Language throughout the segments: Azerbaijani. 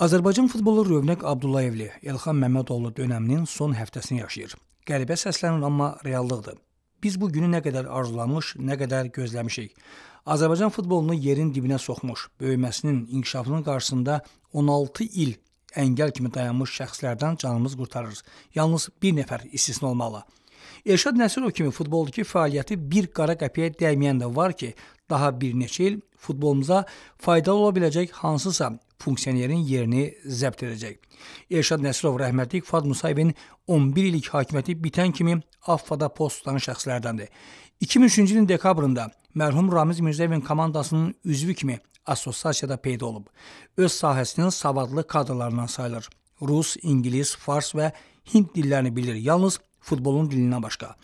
Azərbaycan futbolu Rövnəq Abdullayevli, Elxan Məmmədoğlu dönəminin son həftəsini yaşayır. Qəribə səslənir, amma reallıqdır. Biz bu günü nə qədər arzulamış, nə qədər gözləmişik. Azərbaycan futbolunu yerin dibinə soxmuş, böyüməsinin, inkişafının qarşısında 16 il əngəl kimi dayanmış şəxslərdən canımız qurtarır. Yalnız bir nəfər istisna olmalı. Elşad Nəsirov kimi futboldakı fəaliyyəti bir qara qəpiyə dəyməyən də var ki, daha bir neçə il futbolumuza faydalı ola biləcək hansısa funksionerin yerini zəbt edəcək. Elşad Nəsirov rəhmətlik Fuad Musayevin 11 illik hakimiyyəti bitən kimi AFFA-da post tutan şəxslərdəndir. 2003-cü ilin dekabrında mərhum Ramiz Mirzəyevin komandasının üzvü kimi assosiasiyada peyda olub. Öz sahəsinin savadlı kadrlarından sayılır. Rus, ingilis, fars və hind dillərini bilir. Yalnız futbolun dilindən başqa.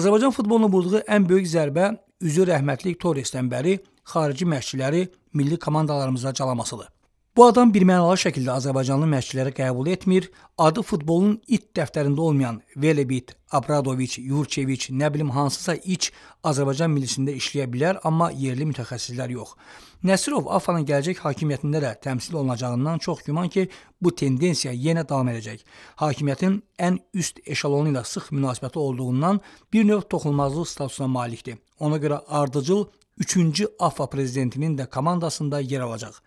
Azərbaycan futboluna vurduğu ən böyük zərbə üzü rəhmətlik Torresdən bəri xarici məşqçiləri milli komandalarımıza calamasıdır. Bu adam birmənalı şəkildə Azərbaycanlı məşqçiləri qəbul etmir, adı futbolun it dəftərində olmayan Velebit, Abradoviç, Yurçeviç, nə bilim hansısa iç Azərbaycan millisində işləyə bilər, amma yerli mütəxəssislər yox. Nəsirov AFFA-nın gələcək hakimiyyətində də təmsil olunacağından çox güman ki, bu tendensiya yenə davam edəcək. Hakimiyyətin ən üst eşalonu ilə sıx münasibəti olduğundan bir növ toxunulmazlıq statusuna malikdir. Ona görə ardıcıl 3-cü AFA prezidentinin də komandasında yer alacaq.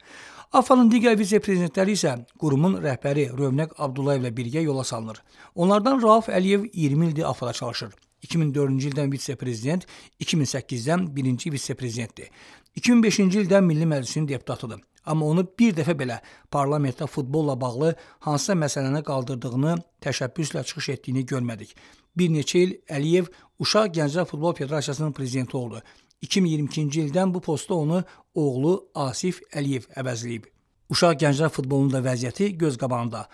AFA'nın digər vitse-prezidentləri isə qurumun rəhbəri Rövnəq Abdullayev ilə birgə yola salınır. Onlardan Rauf Əliyev 20 ildir AFA'da çalışır. 2004-cü ildən vitse-prezident, 2008-dən birinci vitse-prezidentdir. 2005-ci ildən Milli Məclisin deputatıdır. Amma onu bir dəfə belə parlamentdə futbolla bağlı hansısa məsələni qaldırdığını, təşəbbüslə çıxış etdiyini görmədik. Bir neçə il Əliyev Uşaq Gənclər Futbol Federasiyasının prezidenti oldu. 2022-ci ildən bu postda onu oğlu Asif Əliyev əvəzləyib. Uşaq gənclər futbolunun da vəziyyəti göz qabağında.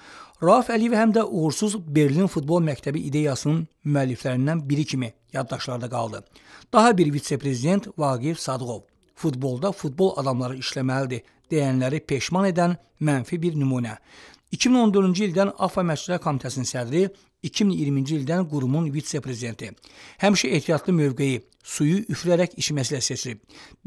Rauf Əliyev həm də uğursuz Berlin Futbol Məktəbi ideyasının müəlliflərindən biri kimi yaddaşlarda qaldı. Daha bir vitse-prezident Vaqif Sadıqov futbolda futbol adamları işləməlidir deyənləri peşman edən mənfi bir nümunə. 2014-cü ildən AFA Məşqçilər Komitəsinin sədri 2020-ci ildən qurumun vitse-prezidenti. Həmişə ehtiyatlı mövqeyi, suyu üfürərək içməsi ilə seçilib.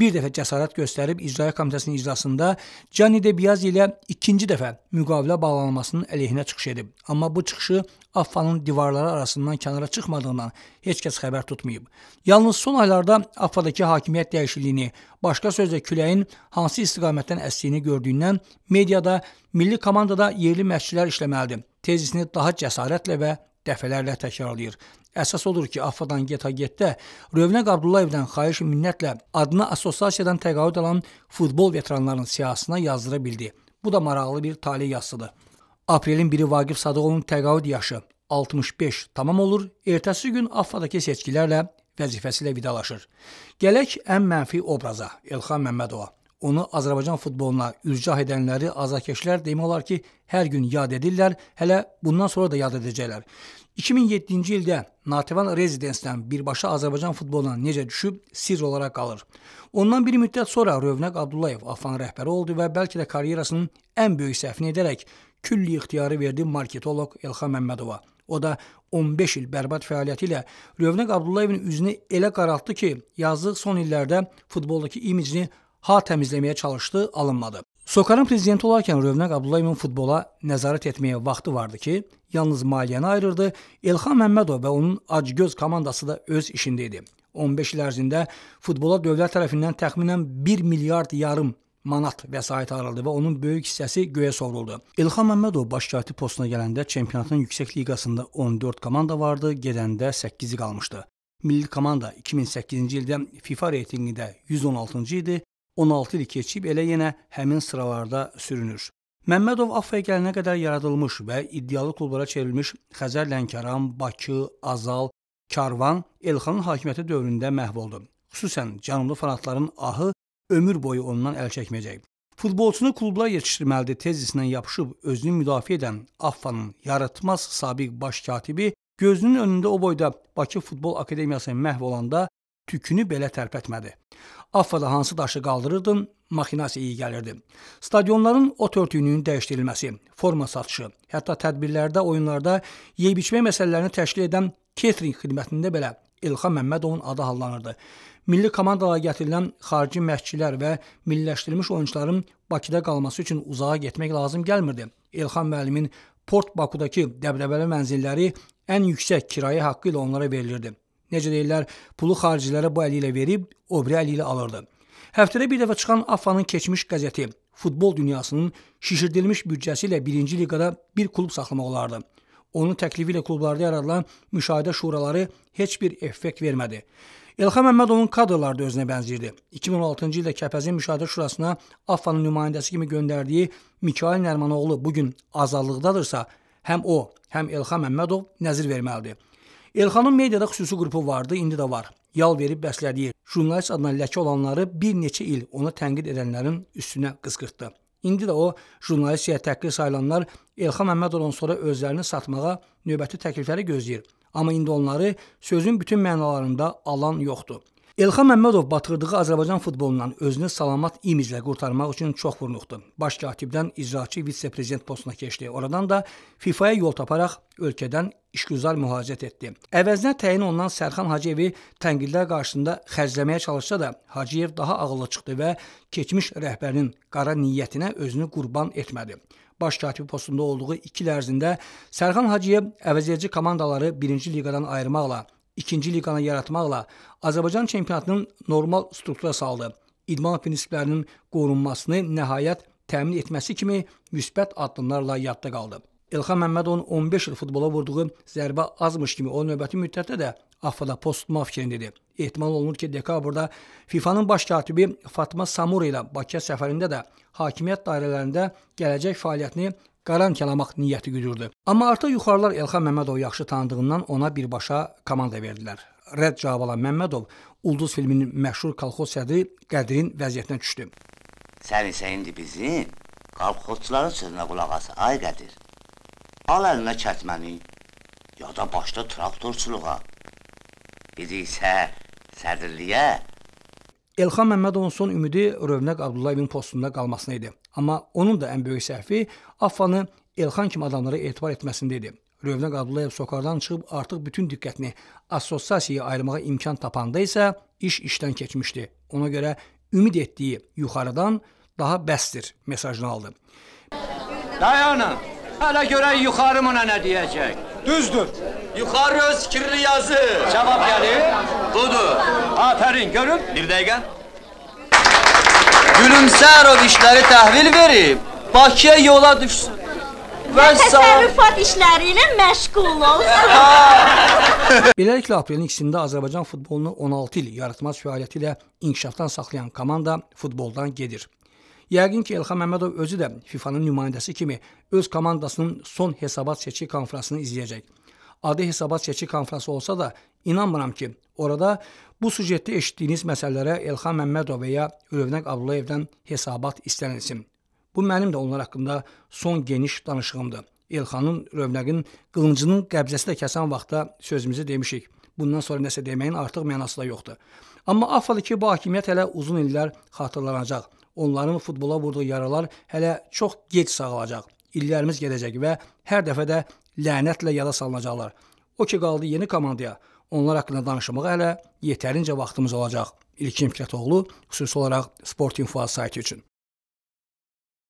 Bir dəfə cəsarət göstərib icra komitəsinin iclasında Gianni De Biasi ilə ikinci dəfə müqavilə bağlanmasının əleyhinə çıxış edib. Amma bu çıxışı AFFA-nın divarları arasından kənara çıxmadığından heç kəs xəbər tutmayıb. Yalnız son aylarda AFFA-dakı hakimiyyət dəyişikliyini, başqa sözlə küləyin hansı istiqamətdən əsdiyini gördüyündən mediada milli komandada yerli məşqçilər işləməlidir tezisini daha cəsarətlə və dəfələrlə təkrarlayır. Əsas odur ki, AFFA-dan GTAG-də Rövnəq Abdullayevdən xahiş minnətlə adına assosiasiyadan təqaüd alan futbol veteranlarının siyahısına yazdıra bildi. Bu da maraqlı bir talih yazısıdır. Aprelin 1-i Vaqif Sadıqovun təqaüd yaşı 65 tamam olur. Ertəsi gün AFFA-dakı seçkilərlə vəzifəsi ilə vidalaşır. Gələk ən mənfi obraza Elxan Məmmədova. Onu Azərbaycan futboluna ürcah edənləri azarkeşlər demək olar ki, hər gün yad edirlər, hələ bundan sonra da yad edəcəklər. 2007-ci ildə Nativan Rezidensidən birbaşa Azərbaycan futboluna necə düşüb sirr olaraq qalır. Ondan bir müddət sonra Rövnəq Abdullayev AFFan rəhbəri oldu və bəlkə də karyerasının ən böyük səhvini edərək külli ixtiyarı verdi marketoloq Elxan Məmmədova. O da 15 il bərbad fəaliyyəti ilə Rövnəq Abdullayevin üzünü elə qaraltdı ki, yazdığı son illərdə futboldakı imicini ha təmizləməyə çalışdı, alınmadı. Sokarın prezidenti olarkən Rövnəq Abdullayevin futbola nəzarət etməyə vaxtı vardı ki, yalnız maliyyəni ayırırdı. Elxan Məmmədov və onun acgöz komandası da öz işində idi. 15 il ərzində futbola dövlət tərəfindən təxminən 1 milyard yarım manat vəsait ayrıldı və onun böyük hissəsi göyə sovruldu. İlham Məmmədov başkatib postuna gələndə çempionatın yüksək liqasında 14 komanda vardı, gedəndə 8-i qalmışdı. Milli komanda 2008-ci ildə FIFA reytinqində 116-cı idi, 16 il keçib elə yenə həmin sıralarda sürünür. Məmmədov Afaya gələnə qədər yaradılmış və iddialı klublara çevrilmiş Xəzər Lənkəran, Bakı, Azal, Karvan Elxanın hakimiyyəti dövründə məhv oldu. Xüsusən cənublu fanatların ahı ömür boyu ondan əl çəkməyəcək. Futbolçunu klublar yetişdirməlidir tezisindən yapışıb özünü müdafiə edən Affanın yaratmaz sabiq baş katibi gözünün önündə o boyda Bakı Futbol Akademiyası məhv olanda tükünü belə tərpətmədi. Affada hansı daşı qaldırırdım, maxinasiya iyi gəlirdi. Stadionların ot örtüyünün dəyişdirilməsi, forma satışı, hətta tədbirlərdə, oyunlarda yeyib-içmə məsələlərini təşkil edən catering xidmətində belə İlxan Məmmədovun adı hallanırdı. Milli komandalara gətirilən xarici məşqçilər və milliləşdirilmiş oyunçuların Bakıda qalması üçün uzağa getmək lazım gəlmirdi. İlxan müəllimin Port Bakudakı dəbdəbəli mənzilləri ən yüksək kirayə haqqı ilə onlara verilirdi necə deyirlər, pulu xaricilərə bu əli ilə verib, o biri əli ilə alırdı. Həftədə bir dəfə çıxan AFFA-nın keçmiş qəzeti futbol dünyasının şişirdilmiş büdcəsi ilə 1-ci liqada bir klub saxlamaq olardı. Onun təklifi ilə klublarda yaradılan müşahidə şuraları heç bir effekt vermədi. Elxan Məmmədovun kadrları da özünə bənzəyirdi. 2016-cı ildə Kəpəzin Müşahidə Şurasına AFFA-nın nümayəndəsi kimi göndərdiyi Mikail Nərmanoğlu bu gün azadlıqdadırsa, həm o, həm Elxan Məmmədov nəzir verməlidir. Elxanın mediada xüsusi qrupu vardı, indi də var. Yal verib bəslədiyi jurnalist adına ləkə olanları bir neçə il ona tənqid edənlərin üstünə qızqırtdı. İndi də o jurnalistiyə təhqir sayılanlar Elxan Məmmədovdan sonra özlərini satmağa növbəti təklifləri gözləyir. Amma indi onları sözün bütün mənalarında alan yoxdur. Elxan Məmmədov batırdığı Azərbaycan futbolundan özünü salamat imiclə qurtarmaq üçün çox vurnuxdu. Baş katibdən icraçı vitse-prezident postuna keçdi. Oradan da FIFA-ya yol taparaq ölkədən işgüzar mühacirət etdi. Əvəzinə təyin olunan Sərxan Hacıyevi tənqidlər qarşısında xərcləməyə çalışsa da, Hacıyev daha ağıllı çıxdı və keçmiş rəhbərinin qara niyyətinə özünü qurban etmədi. Baş katibi postunda olduğu 2 il ərzində Sərxan Hacıyev əvəzedici komandaları 1-ci liqadan ayırmaqla ikinci liqanı yaratmaqla Azərbaycan çempionatının normal struktura saldı. İdman prinsiplərinin qorunmasını nəhayət təmin etməsi kimi müsbət addımlarla yadda qaldı. İlxan Məmmədovun 15 il futbola vurduğu zərbə azmış kimi o növbəti müddətdə də AFFA-da post tutma fikrini dedi. Ehtimal olunur ki, dekabrda FIFA-nın baş katibi Fatma Samura ilə Bakıya səfərində də hakimiyyət dairələrində gələcək fəaliyyətini qarantiyalamaq niyyəti güdürdü. Amma artıq yuxarılar Elxan Məmmədov yaxşı tanıdığından ona birbaşa komanda verdilər. Rədd cavabı alan Məmmədov Ulduz filminin məşhur kolxoz sədri Qədrin vəziyyətinə düşdü. Sən isə indi bizim kolxozçuların sözünə qulaq as, ay Qədir. Al əlinə çətməni, ya da başda traktorçuluğa. Biz isə sədirliyə Elxan Məmmədovun son ümidi Rövnəq Abdullayevin postunda qalmasına idi. Amma onun da ən böyük səhvi Affanı Elxan kimi adamlara etibar etməsində idi. Rövnəq Abdullayev sokardan çıxıb artıq bütün diqqətini assosiasiyaya ayırmağa imkan tapanda isə iş işdən keçmişdi. Ona görə ümid etdiyi yuxarıdan daha bəsdir mesajını aldı. Dayanın, hələ görək yuxarı mənə nə deyəcək. Düzdür, Yuxarı öz kirli yazı. Cavab gəlir. Budur. Afərin, görün. Bir dəqiqə. Gülümsərov işləri təhvil verib, Bakıya yola düşsün. Və təsərrüfat işləri ilə məşğul olsun. Beləliklə, aprelin ikisində Azərbaycan futbolunu 16 il yaratmaz fəaliyyəti ilə inkişafdan saxlayan komanda futboldan gedir. Yəqin ki, Elxan Məmmədov özü də FIFA-nın nümayəndəsi kimi öz komandasının son hesabat seçki konfransını izləyəcək adı hesabat seçki konfransı olsa da inanmıram ki, orada bu sujetdə eşitdiyiniz məsələlərə Elxan Məmmədov və ya Ürövnək Abdullayevdən hesabat istənilsin. Bu mənim də onlar haqqında son geniş danışığımdır. Elxanın Rövnəqin qılıncının qəbzəsi də kəsən vaxtda sözümüzü demişik. Bundan sonra nəsə deməyin artıq mənası da yoxdur. Amma Afadakı bu hakimiyyət hələ uzun illər xatırlanacaq. Onların futbola vurduğu yaralar hələ çox gec sağalacaq. İllərimiz gedəcək və hər dəfə də lənətlə yada salınacaqlar. O ki qaldı yeni komandaya. Onlar haqqında danışmağa hələ yetərincə vaxtımız olacaq. İlkin Fikrətoğlu xüsusi olaraq Sport İnfo saytı üçün.